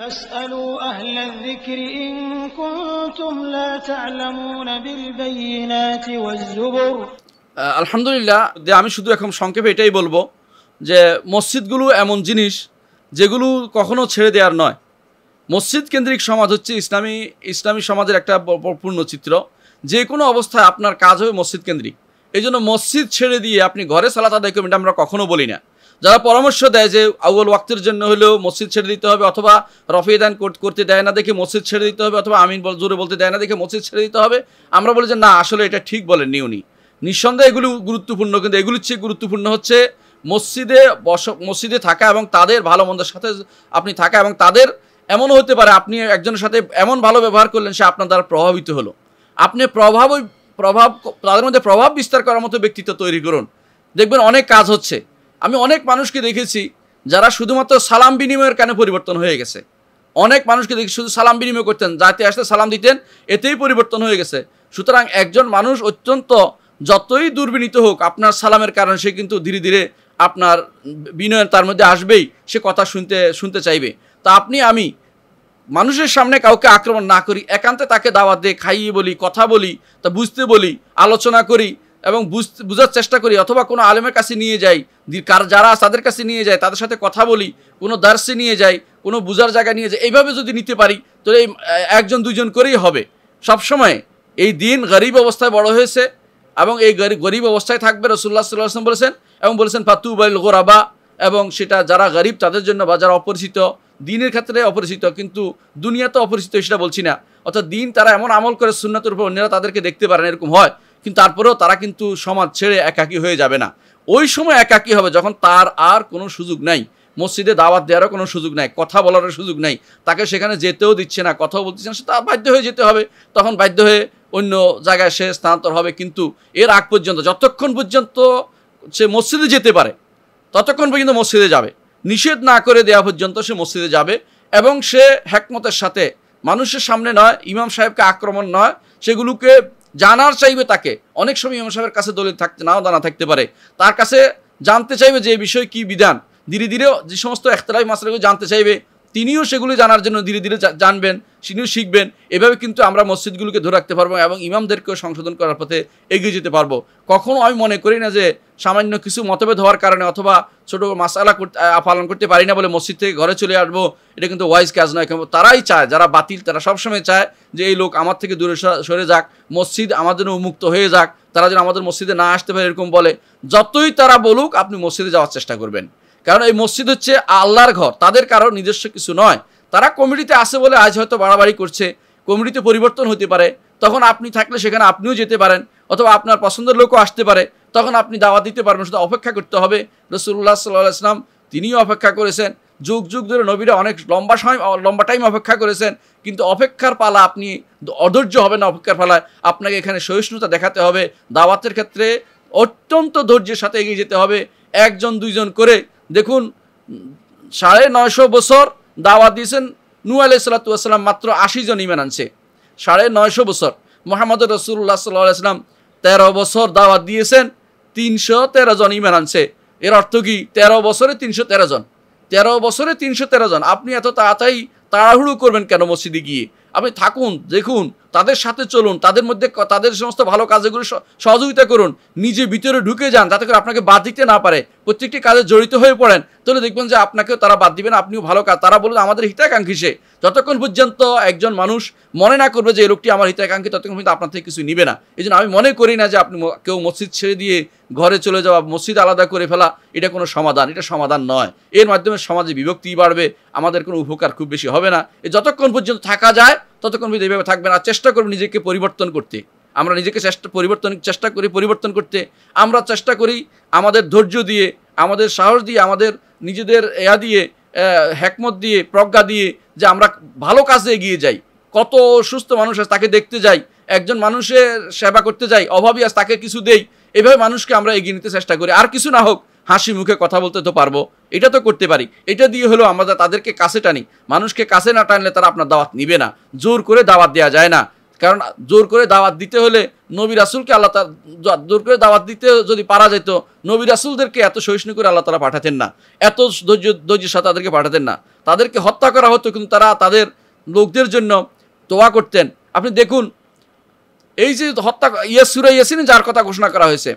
আলহামদুলিল্লাহ যে আমি শুধু এখন সংক্ষেপে এটাই বলবো যে মসজিদগুলো এমন জিনিস যেগুলো কখনো ছেড়ে দেওয়ার নয় মসজিদ কেন্দ্রিক সমাজ হচ্ছে ইসলামী ইসলামী সমাজের একটা পূর্ণ চিত্র যে কোনো অবস্থায় আপনার কাজ হবে মসজিদ কেন্দ্রিক এই জন্য মসজিদ ছেড়ে দিয়ে আপনি ঘরে সালাত আদায় করবেন এটা আমরা কখনো বলি না যারা পরামর্শ দেয় যে আউ্বল ওয়াক্তের জন্য হলেও মসজিদ ছেড়ে দিতে হবে অথবা রফিদান করতে দেয় না দেখে মসজিদ ছেড়ে দিতে হবে অথবা আমিন বল জোরে বলতে দেয় না দেখে মসজিদ ছেড়ে দিতে হবে আমরা বলি যে না আসলে এটা ঠিক বলেন নিউনি নিঃসন্দেহে এগুলো গুরুত্বপূর্ণ কিন্তু এগুলির চেয়ে গুরুত্বপূর্ণ হচ্ছে মসজিদে বস মসজিদে থাকা এবং তাদের ভালো মন্দের সাথে আপনি থাকা এবং তাদের এমন হতে পারে আপনি একজনের সাথে এমন ভালো ব্যবহার করলেন সে আপনার দ্বারা প্রভাবিত হলো আপনি প্রভাব প্রভাব তাদের মধ্যে প্রভাব বিস্তার করার মতো ব্যক্তিত্ব তৈরি করুন দেখবেন অনেক কাজ হচ্ছে আমি অনেক মানুষকে দেখেছি যারা শুধুমাত্র সালাম বিনিময়ের কেন পরিবর্তন হয়ে গেছে অনেক মানুষকে দেখি শুধু সালাম বিনিময় করতেন যাতে আসতে সালাম দিতেন এতেই পরিবর্তন হয়ে গেছে সুতরাং একজন মানুষ অত্যন্ত যতই দুর্বিনীত হোক আপনার সালামের কারণে সে কিন্তু ধীরে ধীরে আপনার বিনয় তার মধ্যে আসবেই সে কথা শুনতে শুনতে চাইবে তা আপনি আমি মানুষের সামনে কাউকে আক্রমণ না করি একান্তে তাকে দাওয়াত দিয়ে খাইয়ে বলি কথা বলি তা বুঝতে বলি আলোচনা করি এবং বুঝার চেষ্টা করি অথবা কোনো আলেমের কাছে নিয়ে যাই কার যারা তাদের কাছে নিয়ে যায় তাদের সাথে কথা বলি কোনো দার্সে নিয়ে যাই কোনো বুঝার জায়গা নিয়ে যাই এইভাবে যদি নিতে পারি তাহলে এই একজন দুজন করেই হবে সবসময় এই দিন গরিব অবস্থায় বড় হয়েছে এবং এই গরিব অবস্থায় থাকবে রসুল্লাহ সাল্লাহাম বলেছেন এবং বলেছেন ফাতু বাইল গোরাবা এবং সেটা যারা গরিব তাদের জন্য বা যারা অপরিচিত দিনের ক্ষেত্রে অপরিচিত কিন্তু দুনিয়া তো অপরিচিত সেটা বলছি না অর্থাৎ দিন তারা এমন আমল করে সুন্নাতের উপর অন্যরা তাদেরকে দেখতে পারেন এরকম হয় কিন্তু তারপরেও তারা কিন্তু সমাজ ছেড়ে একাকী হয়ে যাবে না ওই সময় একাকী হবে যখন তার আর কোনো সুযোগ নাই মসজিদে দাওয়াত দেওয়ারও কোনো সুযোগ নাই কথা বলারও সুযোগ নাই তাকে সেখানে যেতেও দিচ্ছে না কথাও বলতেছে না সে তা বাধ্য হয়ে যেতে হবে তখন বাধ্য হয়ে অন্য জায়গায় সে স্থানান্তর হবে কিন্তু এর আগ পর্যন্ত যতক্ষণ পর্যন্ত সে মসজিদে যেতে পারে ততক্ষণ পর্যন্ত মসজিদে যাবে নিষেধ না করে দেওয়া পর্যন্ত সে মসজিদে যাবে এবং সে হ্যাকমতের সাথে মানুষের সামনে নয় ইমাম সাহেবকে আক্রমণ নয় সেগুলোকে জানার চাইবে তাকে অনেক সময় ইমাম সাহেবের কাছে দলিল থাকতে নাও জানা থাকতে পারে তার কাছে জানতে চাইবে যে বিষয় কি বিধান ধীরে ধীরে যে সমস্ত একতলাই মাসলাগুলো জানতে চাইবে তিনিও সেগুলি জানার জন্য ধীরে ধীরে জানবেন তিনিও শিখবেন এভাবে কিন্তু আমরা মসজিদগুলোকে ধরে রাখতে পারবো এবং ইমামদেরকেও সংশোধন করার পথে এগিয়ে যেতে পারবো কখনও আমি মনে করি না যে সামান্য কিছু মতভেদ হওয়ার কারণে অথবা ছোটো মাসালা পালন করতে পারি না বলে মসজিদ থেকে ঘরে চলে আসবো এটা কিন্তু ওয়াইজ কাজ নয় কেমন তারাই চায় যারা বাতিল তারা সবসময় চায় যে এই লোক আমার থেকে দূরে সরে যাক মসজিদ আমাদের জন্য উন্মুক্ত হয়ে যাক তারা যেন আমাদের মসজিদে না আসতে পারে এরকম বলে যতই তারা বলুক আপনি মসজিদে যাওয়ার চেষ্টা করবেন কারণ এই মসজিদ হচ্ছে আল্লাহর ঘর তাদের কারো নিজস্ব কিছু নয় তারা কমিটিতে আসে বলে আজ হয়তো বাড়াবাড়ি করছে কমিটিতে পরিবর্তন হতে পারে তখন আপনি থাকলে সেখানে আপনিও যেতে পারেন অথবা আপনার পছন্দের লোকও আসতে পারে তখন আপনি দাওয়া দিতে পারবেন শুধু অপেক্ষা করতে হবে রসুল্লাহ সাল্লাহ ইসলাম তিনিও অপেক্ষা করেছেন যুগ যুগ ধরে নবীরা অনেক লম্বা সময় লম্বা টাইম অপেক্ষা করেছেন কিন্তু অপেক্ষার পালা আপনি অধৈর্য হবেন না অপেক্ষার পালায় আপনাকে এখানে সহিষ্ণুতা দেখাতে হবে দাওয়াতের ক্ষেত্রে অত্যন্ত ধৈর্যের সাথে এগিয়ে যেতে হবে একজন দুইজন করে দেখুন সাড়ে নয়শো বছর দাওয়াত দিয়েছেন নু আলাই সাল্লাতুয়াসাল্লাম মাত্র আশি জন ইমান আনছে সাড়ে নয়শো বছর মোহাম্মদ রসুল্লাহ সাল্লাহাম তেরো বছর দাওয়াত দিয়েছেন তিনশো তেরো জন ইমান আনছে এর অর্থ কি তেরো বছরে তিনশো তেরো জন তেরো বছরে তিনশো তেরো জন আপনি এত তাড়াতাড়ি তাড়াহুড়ো করবেন কেন মসজিদে গিয়ে আপনি থাকুন দেখুন তাদের সাথে চলুন তাদের মধ্যে তাদের সমস্ত ভালো কাজগুলো সহযোগিতা করুন নিজে ভিতরে ঢুকে যান যাতে করে আপনাকে বাদ দিতে না পারে প্রত্যেকটি কাজে জড়িত হয়ে পড়েন তাহলে দেখবেন যে আপনাকেও তারা বাদ দিবেন আপনিও ভালো কাজ তারা বলুন আমাদের হিতাকাঙ্ক্ষী সে যতক্ষণ পর্যন্ত একজন মানুষ মনে না করবে যে এই লোকটি আমার হিতাকাঙ্ক্ষী ততক্ষণ পর্যন্ত আপনার থেকে কিছু নিবে না এই জন্য আমি মনে করি না যে আপনি কেউ মসজিদ ছেড়ে দিয়ে ঘরে চলে যাওয়া মসজিদ আলাদা করে ফেলা এটা কোনো সমাধান এটা সমাধান নয় এর মাধ্যমে সমাজে বিভক্তি বাড়বে আমাদের কোনো উপকার খুব বেশি হবে না যতক্ষণ পর্যন্ত থাকা যায় ততক্ষণ পর্যন্ত এইভাবে থাকবেন আর চেষ্টা করবেন নিজেকে পরিবর্তন করতে আমরা নিজেকে চেষ্টা পরিবর্তন চেষ্টা করি পরিবর্তন করতে আমরা চেষ্টা করি আমাদের ধৈর্য দিয়ে আমাদের সাহস দিয়ে আমাদের নিজেদের এয়া দিয়ে হ্যাকমত দিয়ে প্রজ্ঞা দিয়ে যে আমরা ভালো কাজে এগিয়ে যাই কত সুস্থ মানুষ আছে তাকে দেখতে যাই একজন মানুষের সেবা করতে যাই অভাবী আজ তাকে কিছু দেই এভাবে মানুষকে আমরা এগিয়ে নিতে চেষ্টা করি আর কিছু না হোক হাসি মুখে কথা বলতে তো পারবো এটা তো করতে পারি এটা দিয়ে হলো আমরা তাদেরকে কাছে টানি মানুষকে কাছে না টানলে তারা আপনার দাওয়াত নিবে না জোর করে দাওয়াত দেওয়া যায় না কারণ জোর করে দাওয়াত দিতে হলে নবী রাসুলকে আল্লাহ জোর করে দাওয়াত দিতে যদি পারা যেত নবী রাসুলদেরকে এত সহিষ্ণু করে আল্লাহ তারা পাঠাতেন না এত ধৈর্য ধৈর্যের সাথে তাদেরকে পাঠাতেন না তাদেরকে হত্যা করা হতো কিন্তু তারা তাদের লোকদের জন্য তোয়া করতেন আপনি দেখুন এই যে হত্যা ইয়াসুরা ইয়াসিনে যার কথা ঘোষণা করা হয়েছে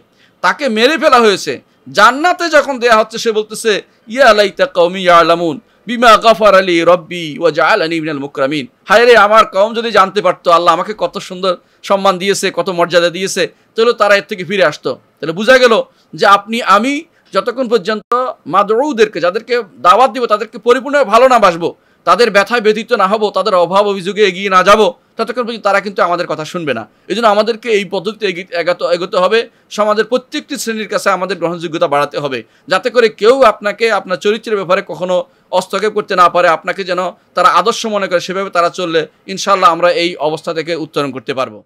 তাকে মেরে ফেলা হয়েছে জান্নাতে যখন দেয়া হচ্ছে সে বলতেছে ইয়া আলাইতা কৌমি আলামুন বিমা গফার আলী রব্বি ও জাল আলী মিনাল মুকরামিন হায় রে আমার কম যদি জানতে পারতো আল্লাহ আমাকে কত সুন্দর সম্মান দিয়েছে কত মর্যাদা দিয়েছে তাহলে তারা এর থেকে ফিরে আসতো তাহলে বোঝা গেল যে আপনি আমি যতক্ষণ পর্যন্ত মাদরৌদেরকে যাদেরকে দাওয়াত দিব তাদেরকে পরিপূর্ণ ভালো না বাসবো তাদের ব্যথায় ব্যথিত না হব তাদের অভাব অভিযোগে এগিয়ে না যাবো ততক্ষণ পর্যন্ত তারা কিন্তু আমাদের কথা শুনবে না এই জন্য আমাদেরকে এই পদ্ধতিতে এগোতে হবে সমাজের প্রত্যেকটি শ্রেণীর কাছে আমাদের গ্রহণযোগ্যতা বাড়াতে হবে যাতে করে কেউ আপনাকে আপনার চরিত্রের ব্যাপারে কখনো হস্তক্ষেপ করতে না পারে আপনাকে যেন তারা আদর্শ মনে করে সেভাবে তারা চললে ইনশাল্লাহ আমরা এই অবস্থা থেকে উত্তরণ করতে পারবো